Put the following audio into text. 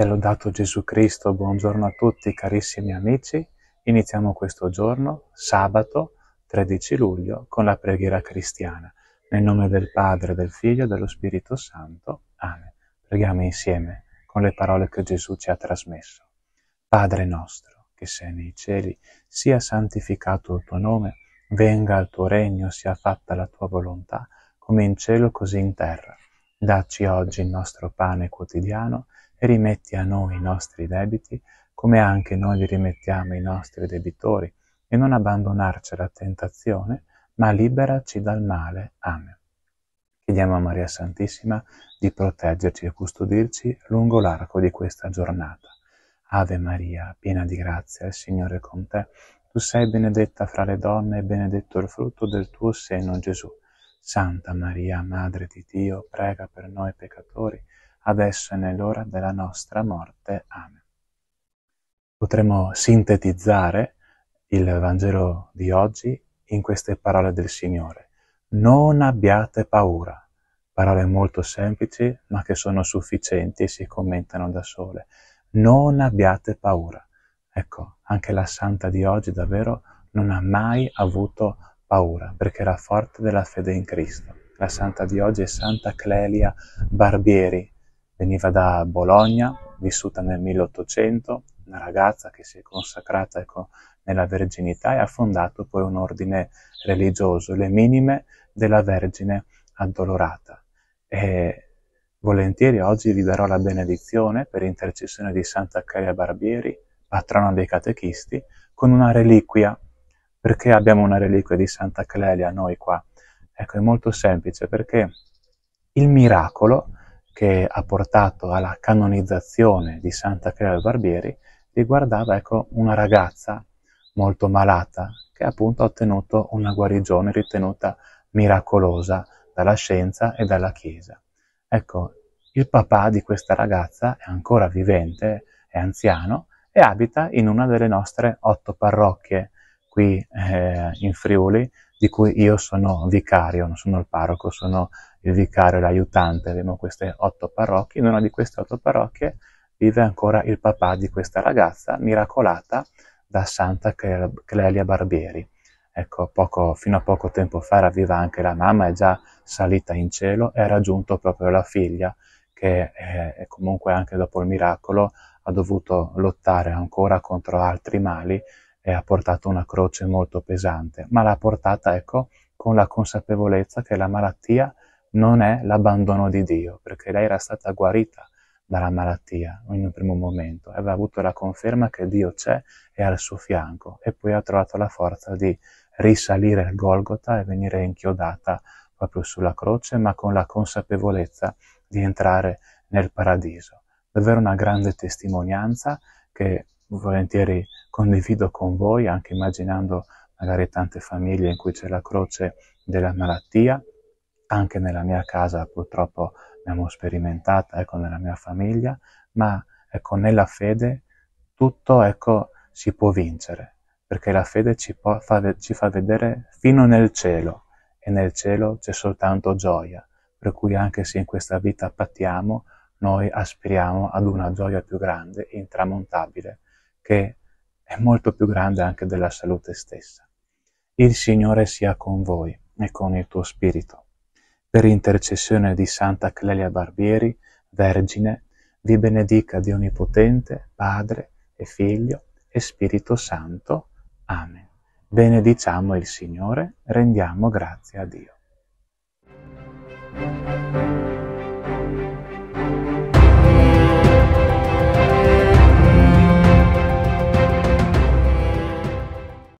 Sia lodato Gesù Cristo, buongiorno a tutti carissimi amici. Iniziamo questo giorno, sabato 13 luglio, con la preghiera cristiana. Nel nome del Padre, del Figlio e dello Spirito Santo. Amen. Preghiamo insieme con le parole che Gesù ci ha trasmesso. Padre nostro, che sei nei cieli, sia santificato il tuo nome, venga il tuo regno, sia fatta la tua volontà, come in cielo così in terra. Dacci oggi il nostro pane quotidiano rimetti a noi i nostri debiti, come anche noi li rimettiamo ai nostri debitori, e non abbandonarci alla tentazione, ma liberaci dal male. Amen. Chiediamo a Maria Santissima di proteggerci e custodirci lungo l'arco di questa giornata. Ave Maria, piena di grazia, il Signore è con te. Tu sei benedetta fra le donne e benedetto il frutto del tuo seno, Gesù. Santa Maria, Madre di Dio, prega per noi peccatori, adesso e nell'ora della nostra morte. Amen. Potremmo sintetizzare il Vangelo di oggi in queste parole del Signore. Non abbiate paura. Parole molto semplici, ma che sono sufficienti e si commentano da sole. Non abbiate paura. Ecco, anche la santa di oggi davvero non ha mai avuto paura, perché era forte della fede in Cristo. La santa di oggi è Santa Clelia Barbieri, Veniva da Bologna, vissuta nel 1800, una ragazza che si è consacrata ecco, nella verginità e ha fondato poi un ordine religioso, le minime della Vergine addolorata. E volentieri oggi vi darò la benedizione per intercessione di Santa Caria Barbieri, patrona dei catechisti, con una reliquia. Perché abbiamo una reliquia di Santa Clelia noi qua? Ecco, è molto semplice perché il miracolo che ha portato alla canonizzazione di Santa Clara Barbieri riguardava ecco, una ragazza molto malata che appunto ha ottenuto una guarigione ritenuta miracolosa dalla scienza e dalla Chiesa. Ecco, il papà di questa ragazza è ancora vivente, è anziano e abita in una delle nostre otto parrocchie qui eh, in Friuli, di cui io sono vicario, non sono il parroco, sono il vicario, l'aiutante, abbiamo queste otto parrocchie, in una di queste otto parrocchie vive ancora il papà di questa ragazza, miracolata da Santa Clelia Barbieri. Ecco, poco, fino a poco tempo fa era viva anche la mamma, è già salita in cielo e ha raggiunto proprio la figlia, che eh, comunque anche dopo il miracolo ha dovuto lottare ancora contro altri mali e ha portato una croce molto pesante, ma l'ha portata, ecco, con la consapevolezza che la malattia non è l'abbandono di Dio, perché lei era stata guarita dalla malattia in un primo momento, aveva avuto la conferma che Dio c'è e al suo fianco e poi ha trovato la forza di risalire al Golgota e venire inchiodata proprio sulla croce, ma con la consapevolezza di entrare nel paradiso. Davvero una grande testimonianza che volentieri condivido con voi, anche immaginando magari tante famiglie in cui c'è la croce della malattia, anche nella mia casa purtroppo abbiamo sperimentato, ecco, nella mia famiglia, ma ecco, nella fede tutto ecco, si può vincere, perché la fede ci, può, fa, ci fa vedere fino nel cielo, e nel cielo c'è soltanto gioia, per cui anche se in questa vita pattiamo, noi aspiriamo ad una gioia più grande e intramontabile, che è molto più grande anche della salute stessa. Il Signore sia con voi e con il tuo spirito per intercessione di santa Clelia Barbieri, Vergine, vi benedica di Onnipotente, Padre e Figlio e Spirito Santo. Amen. Benediciamo il Signore, rendiamo grazie a Dio.